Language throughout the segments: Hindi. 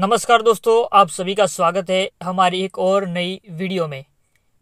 नमस्कार दोस्तों आप सभी का स्वागत है हमारी एक और नई वीडियो में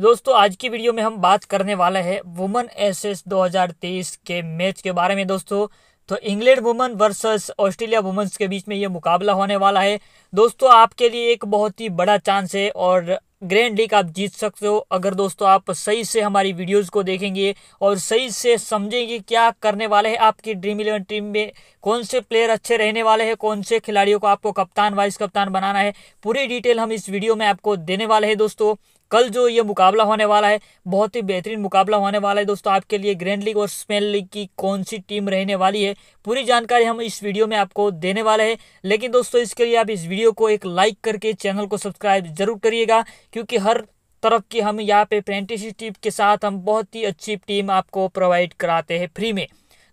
दोस्तों आज की वीडियो में हम बात करने वाला है वुमन एसएस 2023 के मैच के बारे में दोस्तों तो England women versus Australia women's के बीच में ये मुकाबला होने वाला है दोस्तों आपके लिए एक बहुत ही बड़ा चांस है और ग्रैंड लीग आप जीत सकते हो अगर दोस्तों आप सही से हमारी वीडियोस को देखेंगे और सही से समझेंगे क्या करने वाले हैं आपकी ड्रीम इलेवन टीम में कौन से प्लेयर अच्छे रहने वाले हैं कौन से खिलाड़ियों को आपको कप्तान वाइस कप्तान बनाना है पूरी डिटेल हम इस वीडियो में आपको देने वाले हैं दोस्तों कल जो ये मुकाबला होने वाला है बहुत ही बेहतरीन मुकाबला होने वाला है दोस्तों आपके लिए ग्रैंड लीग और स्पेन लीग की कौन सी टीम रहने वाली है पूरी जानकारी हम इस वीडियो में आपको देने वाले हैं लेकिन दोस्तों इसके लिए आप इस वीडियो को एक लाइक करके चैनल को सब्सक्राइब जरूर करिएगा क्योंकि हर तरफ की हम यहाँ पे अप्रेंटिस टीम के साथ हम बहुत ही अच्छी टीम आपको प्रोवाइड कराते हैं फ्री में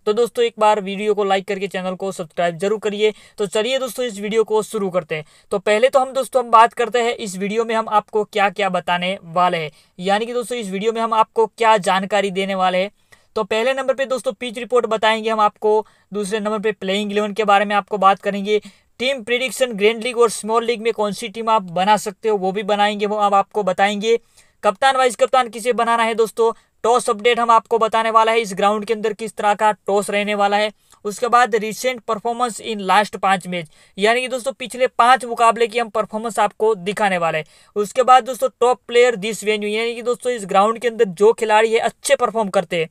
तो दोस्तों एक बार वीडियो को लाइक करके चैनल को सब्सक्राइब जरूर करिए तो चलिए दोस्तों इस वीडियो को शुरू करते हैं तो पहले तो हम दोस्तों हम बात करते हैं इस वीडियो में हम आपको क्या क्या बताने वाले हैं यानी कि दोस्तों इस वीडियो में हम आपको क्या जानकारी देने वाले हैं तो पहले नंबर पे दोस्तों पिच रिपोर्ट बताएंगे हम आपको दूसरे नंबर पे प्लेइंग इलेवन के बारे में आपको बात करेंगे टीम प्रिडिक्शन ग्रैंड लीग और स्मॉल लीग में कौन सी टीम आप बना सकते हो वो भी बनाएंगे वो आप आपको बताएंगे कप्तान वाइस कप्तान किसे बनाना है दोस्तों टॉस अपडेट हम आपको बताने वाला है इस ग्राउंड के अंदर किस तरह का टॉस रहने वाला है उसके बाद रिसेंट परफॉर्मेंस इन लास्ट पांच मैच यानी कि दोस्तों पिछले पांच मुकाबले की हम परफॉर्मेंस आपको दिखाने वाले हैं उसके बाद दोस्तों टॉप प्लेयर दिस वेन्यू यानी कि दोस्तों इस ग्राउंड के अंदर जो खिलाड़ी है अच्छे परफॉर्म करते हैं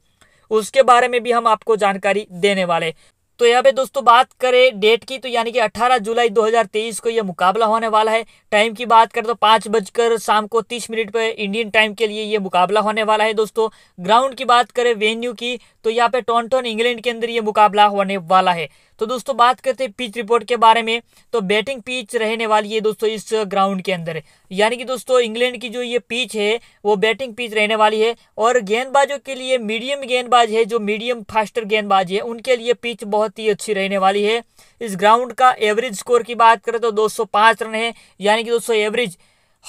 उसके बारे में भी हम आपको जानकारी देने वाले तो यहाँ पे दोस्तों बात करें डेट की तो यानी कि 18 जुलाई 2023 को यह मुकाबला होने वाला है टाइम की बात करें तो पाँच बजकर शाम को 30 मिनट पर इंडियन टाइम के लिए यह मुकाबला होने वाला है दोस्तों ग्राउंड की बात करें वेन्यू की तो यहाँ पे टोंटोन इंग्लैंड के अंदर ये मुकाबला होने वाला है तो दोस्तों बात करते हैं पिच रिपोर्ट के बारे में तो बैटिंग पिच रहने वाली है दोस्तों इस ग्राउंड के अंदर यानी कि दोस्तों इंग्लैंड की जो ये पिच है वो बैटिंग पिच रहने वाली है और गेंदबाजों के लिए मीडियम गेंदबाज है जो मीडियम फास्टर गेंदबाज है उनके लिए पिच बहुत ही अच्छी रहने वाली है इस ग्राउंड का एवरेज स्कोर की बात करें तो दो रन है यानी कि दोस्तों एवरेज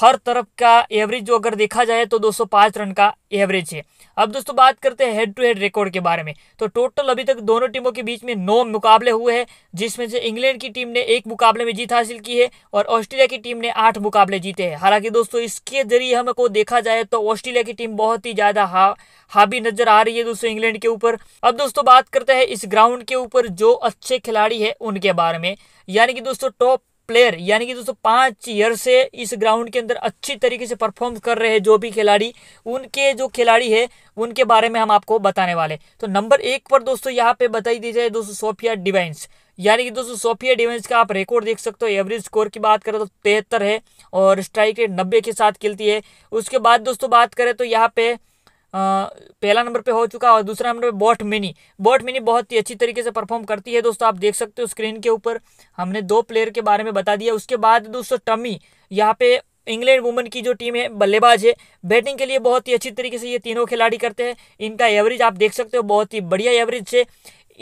हर तरफ का एवरेज जो अगर देखा जाए तो 205 रन का एवरेज है अब दोस्तों बात करते हैं हेड टू हेड रिकॉर्ड के बारे में तो टोटल अभी तक दोनों टीमों के बीच में नौ मुकाबले हुए हैं जिसमें से इंग्लैंड की टीम ने एक मुकाबले में जीत हासिल की है और ऑस्ट्रेलिया की टीम ने आठ मुकाबले जीते हैं हालांकि दोस्तों इसके जरिए हमको देखा जाए तो ऑस्ट्रेलिया की टीम बहुत ही ज़्यादा हा, हावी नजर आ रही है दोस्तों इंग्लैंड के ऊपर अब दोस्तों बात करते हैं इस ग्राउंड के ऊपर जो अच्छे खिलाड़ी है उनके बारे में यानी कि दोस्तों टॉप प्लेयर यानी कि दोस्तों पाँच ईयर से इस ग्राउंड के अंदर अच्छी तरीके से परफॉर्म कर रहे हैं जो भी खिलाड़ी उनके जो खिलाड़ी है उनके बारे में हम आपको बताने वाले तो नंबर एक पर दोस्तों यहाँ पे बताई दी जाए दोस्तों सोफिया डिवाइंस यानी कि दोस्तों सोफिया डिवेंस का आप रिकॉर्ड देख सकते हो एवरेज स्कोर की बात करें तो तिहत्तर है और स्ट्राइक रेट नब्बे के साथ खेलती है उसके बाद दोस्तों बात करें तो यहाँ पे पहला नंबर पे हो चुका और दूसरा नंबर पे बॉट मिनी बॉट मिनी बहुत ही अच्छी तरीके से परफॉर्म करती है दोस्तों आप देख सकते हो स्क्रीन के ऊपर हमने दो प्लेयर के बारे में बता दिया उसके बाद दोस्तों टमी यहाँ पे इंग्लैंड वुमन की जो टीम है बल्लेबाज है बैटिंग के लिए बहुत ही अच्छी तरीके से ये तीनों खिलाड़ी करते हैं इनका एवरेज आप देख सकते हो बहुत ही बढ़िया एवरेज है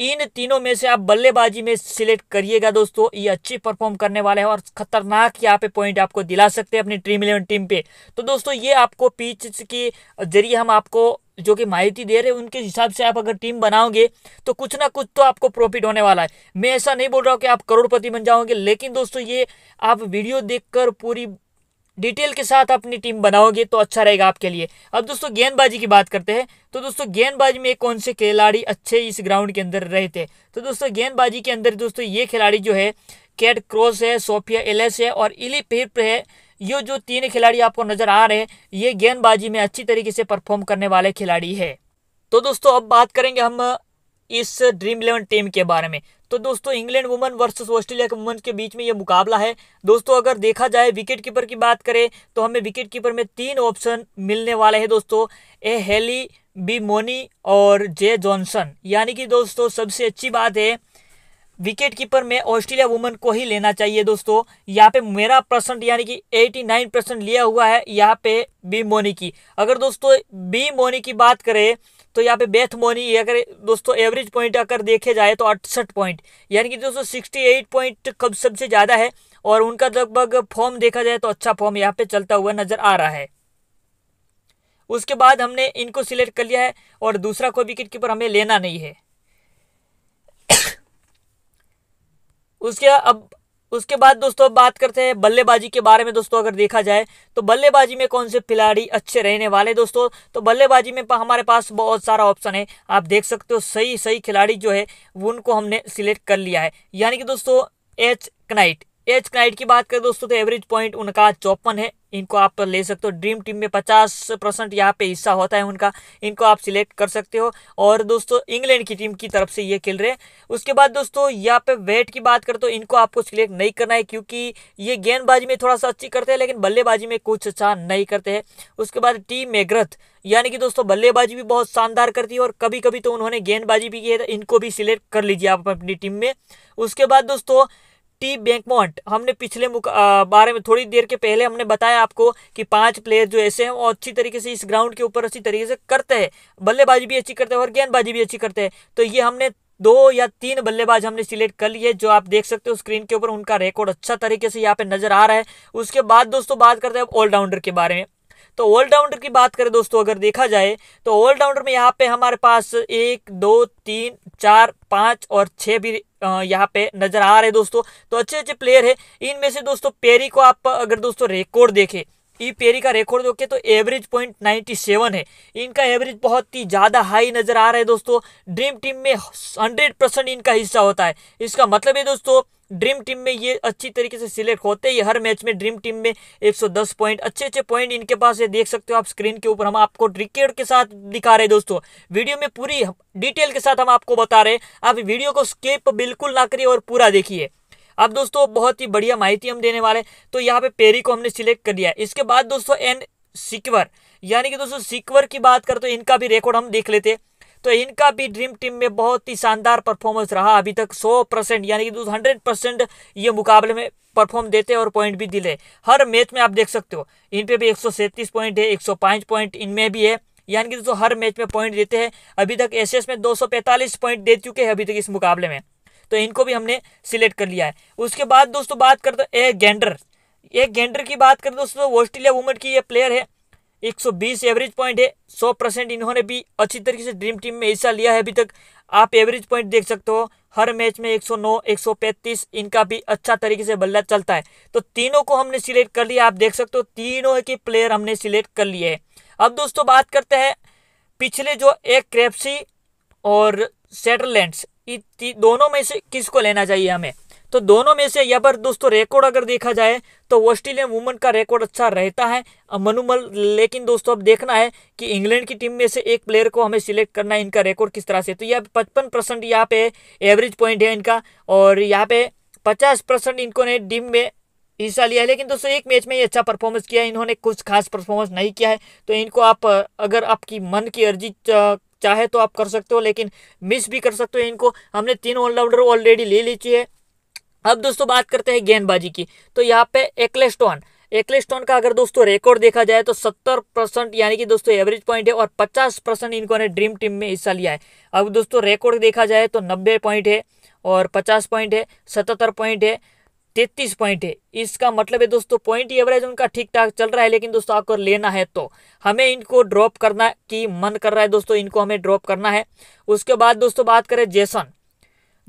इन तीनों में से आप बल्लेबाजी में सिलेक्ट करिएगा दोस्तों ये अच्छे परफॉर्म करने वाले हैं और खतरनाक यहाँ पे पॉइंट आपको दिला सकते हैं अपनी ड्रीम इलेवन टीम पे तो दोस्तों ये आपको पिच के जरिए हम आपको जो कि माहिती दे रहे हैं उनके हिसाब से आप अगर टीम बनाओगे तो कुछ ना कुछ तो आपको प्रॉफिट होने वाला है मैं ऐसा नहीं बोल रहा हूँ कि आप करोड़पति बन जाओगे लेकिन दोस्तों ये आप वीडियो देखकर पूरी डिटेल के साथ अपनी टीम बनाओगे तो अच्छा रहेगा आपके लिए अब दोस्तों गेंदबाजी की बात करते हैं तो दोस्तों गेंदबाजी में कौन से खिलाड़ी अच्छे इस ग्राउंड के अंदर रहे थे तो दोस्तों गेंदबाजी के अंदर दोस्तों ये खिलाड़ी जो है कैट क्रॉस है सोफिया एलेस है और इली पेप है ये जो तीन खिलाड़ी आपको नजर आ रहे हैं ये गेंदबाजी में अच्छी तरीके से परफॉर्म करने वाले खिलाड़ी है तो दोस्तों अब बात करेंगे हम इस ड्रीम इलेवन टीम के बारे में तो दोस्तों इंग्लैंड वुमन वर्सेस ऑस्ट्रेलिया के वुमन के बीच में ये मुकाबला है दोस्तों अगर देखा जाए विकेट कीपर की बात करें तो हमें विकेट कीपर में तीन ऑप्शन मिलने वाले हैं दोस्तों ए हेली बी मोनी और जे जॉनसन यानी कि दोस्तों सबसे अच्छी बात है विकेट कीपर में ऑस्ट्रेलिया वुमन को ही लेना चाहिए दोस्तों यहाँ पे मेरा परसेंट यानी कि 89 परसेंट लिया हुआ है यहाँ पे बी मोनी की अगर दोस्तों बी मोनी की बात करें तो यहाँ पे बेथ मोनी अगर दोस्तों एवरेज पॉइंट अगर देखे जाए तो अड़सठ पॉइंट यानी कि दोस्तों सिक्सटी एट पॉइंट कब सबसे ज़्यादा है और उनका लगभग फॉर्म देखा जाए तो अच्छा फॉर्म यहाँ पे चलता हुआ नज़र आ रहा है उसके बाद हमने इनको सिलेक्ट कर लिया है और दूसरा कोई विकेट कीपर हमें लेना नहीं है उसके अब उसके बाद दोस्तों अब बात करते हैं बल्लेबाजी के बारे में दोस्तों अगर देखा जाए तो बल्लेबाजी में कौन से खिलाड़ी अच्छे रहने वाले दोस्तों तो बल्लेबाजी में हमारे पास बहुत सारा ऑप्शन है आप देख सकते हो सही सही खिलाड़ी जो है उनको हमने सिलेक्ट कर लिया है यानी कि दोस्तों एच कनाइट एच कनाइट की बात करें दोस्तों तो एवरेज पॉइंट उनका चौपन है इनको आप ले सकते हो ड्रीम टीम में पचास परसेंट यहाँ पे हिस्सा होता है उनका इनको आप सिलेक्ट कर सकते हो और दोस्तों इंग्लैंड की टीम की तरफ से ये खेल रहे हैं उसके बाद दोस्तों यहाँ पे वेट की बात करते हो इनको आपको सिलेक्ट नहीं करना है क्योंकि ये गेंदबाजी में थोड़ा सा अच्छी करते हैं लेकिन बल्लेबाजी में कुछ अच्छा नहीं करते हैं उसके बाद टीम मेग्रथ यानी कि दोस्तों बल्लेबाजी भी बहुत शानदार करती है और कभी कभी तो उन्होंने गेंदबाजी भी की है तो इनको भी सिलेक्ट कर लीजिए आप अपनी टीम में उसके बाद दोस्तों टी बैंकमोट हमने पिछले आ, बारे में थोड़ी देर के पहले हमने बताया आपको कि पांच प्लेयर जो ऐसे हैं वो अच्छी तरीके से इस ग्राउंड के ऊपर अच्छी तरीके से करते हैं बल्लेबाजी भी अच्छी करते हैं और गेंदबाजी भी अच्छी करते हैं तो ये हमने दो या तीन बल्लेबाज हमने सिलेक्ट कर लिए जो आप देख सकते हो स्क्रीन के ऊपर उनका रिकॉर्ड अच्छा तरीके से यहाँ पे नजर आ रहा है उसके बाद दोस्तों बात करते हैं ऑलराउंडर के बारे में तो ऑलराउंडर की बात करें दोस्तों अगर देखा जाए तो ऑलराउंडर में यहाँ पे हमारे पास एक दो तीन चार पाँच और छः भी यहाँ पे नज़र आ रहे दोस्तों तो अच्छे अच्छे प्लेयर है इनमें से दोस्तों पेरी को आप अगर दोस्तों रिकॉर्ड देखें ई पेरी का रिकॉर्ड देखे तो एवरेज पॉइंट सेवन है इनका एवरेज बहुत ही ज़्यादा हाई नज़र आ रहा है दोस्तों ड्रीम टीम में हंड्रेड परसेंट इनका हिस्सा होता है इसका मतलब है दोस्तों ड्रीम टीम में ये अच्छी तरीके से सिलेक्ट होते ही हर मैच में ड्रीम टीम में 110 पॉइंट अच्छे अच्छे पॉइंट इनके पास है देख सकते हो आप स्क्रीन के ऊपर हम आपको क्रिकेट के साथ दिखा रहे हैं दोस्तों वीडियो में पूरी डिटेल के साथ हम आपको बता रहे हैं आप वीडियो को स्केप बिल्कुल ना करिए और पूरा देखिए अब दोस्तों बहुत ही बढ़िया माहिती हम देने वाले तो यहाँ पे पेरी को हमने सिलेक्ट कर दिया इसके बाद दोस्तों एन सिक्वर यानी कि दोस्तों सिक्वर की बात कर तो इनका भी रिकॉर्ड हम देख लेते हैं तो इनका भी ड्रीम टीम में बहुत ही शानदार परफॉर्मेंस रहा अभी तक 100 परसेंट यानी कि हंड्रेड परसेंट ये मुकाबले में परफॉर्म देते और पॉइंट भी दिले हर मैच में आप देख सकते हो इन पे भी एक पॉइंट है एक पॉइंट इनमें भी है यानी कि दोस्तों हर मैच में पॉइंट देते हैं अभी तक एस में दो पॉइंट दे चुके हैं अभी तक इस मुकाबले में तो इनको भी हमने सिलेक्ट कर लिया है उसके बाद दोस्तों बात करते ए गेंडर एक गेंडर की बात करें दोस्तों तो ऑस्ट्रेलिया वुमेन की ये प्लेयर है 120 एवरेज पॉइंट है 100 परसेंट इन्होंने भी अच्छी तरीके से ड्रीम टीम में हिस्सा लिया है अभी तक आप एवरेज पॉइंट देख सकते हो हर मैच में 109, 135 इनका भी अच्छा तरीके से बल्ला चलता है तो तीनों को हमने सिलेक्ट कर लिया आप देख सकते हो तीनों के प्लेयर हमने सिलेक्ट कर लिए है अब दोस्तों बात करते हैं पिछले जो एक क्रेप्सी और सेटरलैंड दोनों में से किसको लेना चाहिए हमें तो दोनों में से यहाँ पर दोस्तों रिकॉर्ड अगर देखा जाए तो ऑस्ट्रेलियन वुमन का रिकॉर्ड अच्छा रहता है मनुमल लेकिन दोस्तों अब देखना है कि इंग्लैंड की टीम में से एक प्लेयर को हमें सिलेक्ट करना है इनका रिकॉर्ड किस तरह से तो यह पचपन परसेंट यहाँ पे एवरेज पॉइंट है इनका और यहाँ पे पचास परसेंट इनको ने टीम में हिस्सा लिया है लेकिन दोस्तों एक मैच में ही अच्छा परफॉर्मेंस किया है इन्होंने कुछ खास परफॉर्मेंस नहीं किया है तो इनको आप अगर आपकी मन की अर्जी चाहे तो आप कर सकते हो लेकिन मिस भी कर सकते हो इनको हमने तीन ऑलराउंडर ऑलरेडी ले लीजिए अब दोस्तों बात करते हैं गेंदबाजी की तो यहाँ पे एक्लेस्टोन एक्लेस्टोन का अगर दोस्तों रिकॉर्ड देखा जाए तो 70 परसेंट यानी कि दोस्तों एवरेज पॉइंट है और 50 परसेंट इनको ने ड्रीम टीम में हिस्सा लिया है अब दोस्तों रिकॉर्ड देखा जाए तो 90 पॉइंट है और 50 पॉइंट है सतहत्तर पॉइंट है तैतीस पॉइंट है इसका मतलब है दोस्तों पॉइंट एवरेज उनका ठीक ठाक चल रहा है लेकिन दोस्तों आपको लेना है तो हमें इनको ड्रॉप करना की मन कर रहा है दोस्तों इनको हमें ड्रॉप करना है उसके बाद दोस्तों बात करें जेसन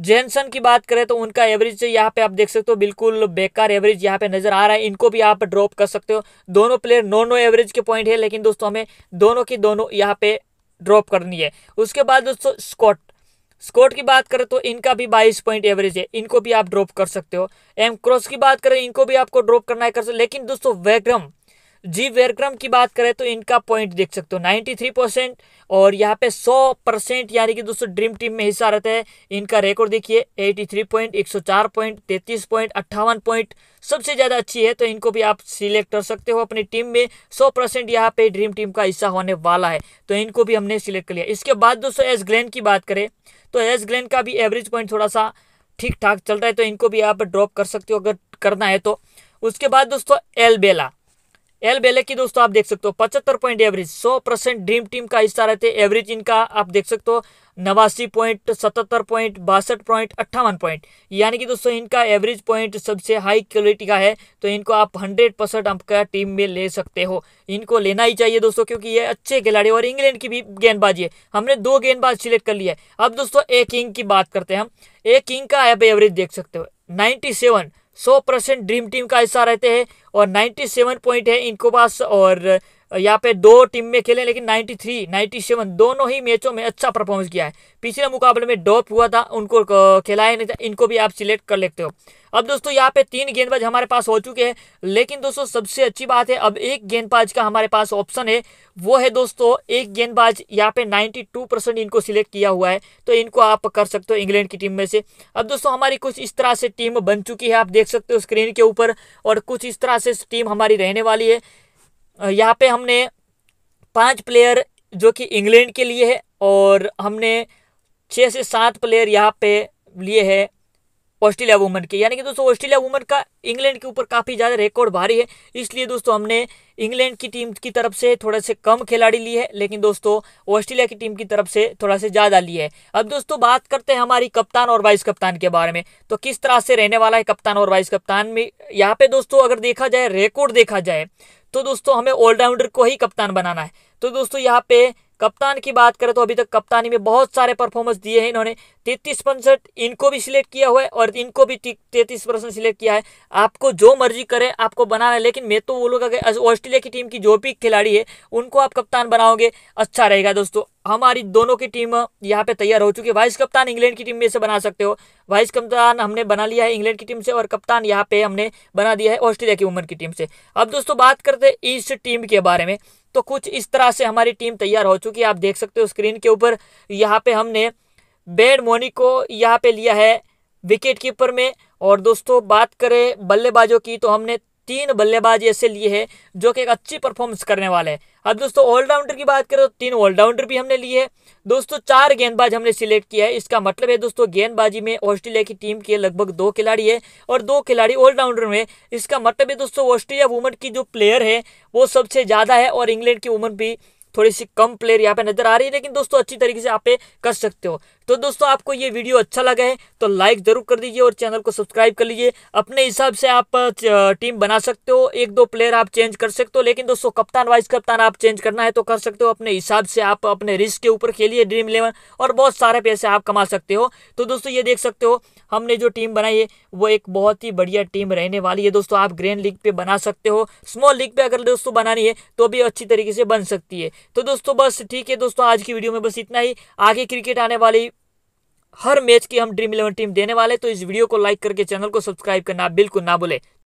जेनसन की बात करें तो उनका एवरेज यहाँ पे आप देख सकते हो बिल्कुल बेकार एवरेज यहाँ पे नजर आ रहा है इनको भी आप ड्रॉप कर सकते हो दोनों प्लेयर नो नो एवरेज के पॉइंट है लेकिन दोस्तों हमें दोनों की दोनों यहाँ पे ड्रॉप करनी है उसके बाद दोस्तों स्कॉट स्कोट की बात करें तो इनका भी 22 पॉइंट एवरेज है इनको भी आप ड्रॉप कर सकते हो एम क्रॉस की बात करें इनको भी आपको ड्रॉप करना है कर सकते लेकिन दोस्तों वैक्रम जी व्यक्रम की बात करें तो इनका पॉइंट देख सकते हो नाइन्टी थ्री परसेंट और यहाँ पे सौ परसेंट यानी कि दोस्तों ड्रीम टीम में हिस्सा रहता है इनका रिकॉर्ड देखिए एटी थ्री पॉइंट एक सौ चार पॉइंट तैतीस पॉइंट अट्ठावन पॉइंट सबसे ज़्यादा अच्छी है तो इनको भी आप सिलेक्ट कर सकते हो अपनी टीम में सौ परसेंट यहाँ पे ड्रीम टीम का हिस्सा होने वाला है तो इनको भी हमने सिलेक्ट कर लिया इसके बाद दोस्तों एस ग्लैन की बात करें तो एस ग्लैन का भी एवरेज पॉइंट थोड़ा सा ठीक ठाक चल रहा है तो इनको भी आप ड्रॉप कर सकते हो अगर करना है तो उसके बाद दोस्तों एल बेला एल बेले की दोस्तों आप देख सकते हो पचहत्तर पॉइंट एवरेज सौ परसेंट ड्रीम टीम का हिस्सा रहते हैं एवरेज इनका आप देख सकते हो नवासी पॉइंट सतहत्तर पॉइंट बासठ पॉइंट अट्ठावन पॉइंट यानी कि दोस्तों इनका एवरेज पॉइंट सबसे हाई क्वालिटी का है तो इनको आप हंड्रेड परसेंट आपका टीम में ले सकते हो इनको लेना ही चाहिए दोस्तों क्योंकि ये अच्छे खिलाड़ी और इंग्लैंड की भी गेंदबाजी है हमने दो गेंदबाज सिलेक्ट कर लिया है अब दोस्तों ए किंग की बात करते हैं हम ए किंग का आप एवरेज देख सकते हो ninety seven 100 percent dream team का हिस्सा रहते हैं और 97 पॉइंट है इनको पास और यहाँ पे दो टीम में खेले लेकिन 93, 97 दोनों ही मैचों में अच्छा परफॉर्मेंस किया है पिछले मुकाबले में डॉप हुआ था उनको खिलाया नहीं था इनको भी आप सिलेक्ट कर लेते हो अब दोस्तों यहाँ पे तीन गेंदबाज हमारे पास हो चुके हैं लेकिन दोस्तों सबसे अच्छी बात है अब एक गेंदबाज का हमारे पास ऑप्शन है वो है दोस्तों एक गेंदबाज यहाँ पे नाइन्टी परसेंट इनको सिलेक्ट किया हुआ है तो इनको आप कर सकते हो इंग्लैंड की टीम में से अब दोस्तों हमारी कुछ इस तरह से टीम बन चुकी है आप देख सकते हो स्क्रीन के ऊपर और कुछ इस तरह से टीम हमारी रहने वाली है यहाँ पे हमने पांच प्लेयर जो कि इंग्लैंड के लिए है और हमने छः से सात प्लेयर यहाँ पे लिए है ऑस्ट्रेलिया वुमन के यानी कि दोस्तों ऑस्ट्रेलिया वुमन का इंग्लैंड के ऊपर काफ़ी ज़्यादा रिकॉर्ड भारी है इसलिए दोस्तों हमने इंग्लैंड की टीम की तरफ से थोड़ा से कम खिलाड़ी लिए है लेकिन दोस्तों ऑस्ट्रेलिया की टीम की तरफ से थोड़ा से ज़्यादा लिए है अब दोस्तों बात करते हैं हमारी कप्तान और वाइस कप्तान के बारे में तो किस तरह से रहने वाला है कप्तान और वाइस कप्तान में यहाँ पे दोस्तों अगर देखा जाए रिकॉर्ड देखा जाए तो दोस्तों हमें ऑलराउंडर को ही कप्तान बनाना है तो दोस्तों यहाँ पे कप्तान की बात करें तो अभी तक कप्तानी में बहुत सारे परफॉर्मेंस दिए हैं इन्होंने तैतीस परसेंट इनको भी सिलेक्ट किया हुआ है और इनको भी तैतीस परसेंट सिलेक्ट किया है आपको जो मर्जी करें आपको बनाना है लेकिन मैं तो वो लोग अगर ऑस्ट्रेलिया की टीम की जो भी खिलाड़ी है उनको आप कप्तान बनाओगे अच्छा रहेगा दोस्तों हमारी दोनों की टीम यहाँ पे तैयार हो चुकी है वाइस कप्तान इंग्लैंड की टीम में से बना सकते हो वाइस कप्तान हमने बना लिया है इंग्लैंड की टीम से और कप्तान यहाँ पे हमने बना दिया है ऑस्ट्रेलिया की वुमन की टीम से अब दोस्तों बात करते हैं इस टीम के बारे में तो कुछ इस तरह से हमारी टीम तैयार हो चुकी है आप देख सकते हो स्क्रीन के ऊपर यहाँ पे हमने बेड मोनी को यहाँ पे लिया है विकेट कीपर में और दोस्तों बात करें बल्लेबाजों की तो हमने तीन बल्लेबाज ऐसे लिए हैं जो कि एक अच्छी परफॉर्मेंस करने वाले हैं अब दोस्तों ऑलराउंडर की बात करें तो तीन ऑलराउंडर भी हमने लिए है दोस्तों चार गेंदबाज हमने सिलेक्ट किया है इसका मतलब है दोस्तों गेंदबाजी में ऑस्ट्रेलिया की टीम के लगभग दो खिलाड़ी है और दो खिलाड़ी ऑलराउंडर में इसका मतलब है दोस्तों ऑस्ट्रेलिया वुमन की जो प्लेयर है वो सबसे ज़्यादा है और इंग्लैंड की वुमन भी थोड़ी सी कम प्लेयर यहाँ पे नजर आ रही है लेकिन दोस्तों अच्छी तरीके से आप पे कर सकते हो तो दोस्तों आपको ये वीडियो अच्छा लगा है तो लाइक ज़रूर कर दीजिए और चैनल को सब्सक्राइब कर लीजिए अपने हिसाब से आप टीम बना सकते हो एक दो प्लेयर आप चेंज कर सकते हो लेकिन दोस्तों कप्तान वाइस कप्तान आप चेंज करना है तो कर सकते हो अपने हिसाब से आप अपने रिस्क के ऊपर खेलिए ड्रीम इलेवन और बहुत सारे पैसे आप कमा सकते हो तो दोस्तों ये देख सकते हो हमने जो टीम बनाई है वो एक बहुत ही बढ़िया टीम रहने वाली है दोस्तों आप ग्रैंड लीग पे बना सकते हो स्मॉल लीग पे अगर दोस्तों बनानी है तो भी अच्छी तरीके से बन सकती है तो दोस्तों बस ठीक है दोस्तों आज की वीडियो में बस इतना ही आगे क्रिकेट आने वाली हर मैच की हम ड्रीम इलेवन टीम देने वाले तो इस वीडियो को लाइक करके चैनल को सब्सक्राइब करना बिल्कुल ना बोले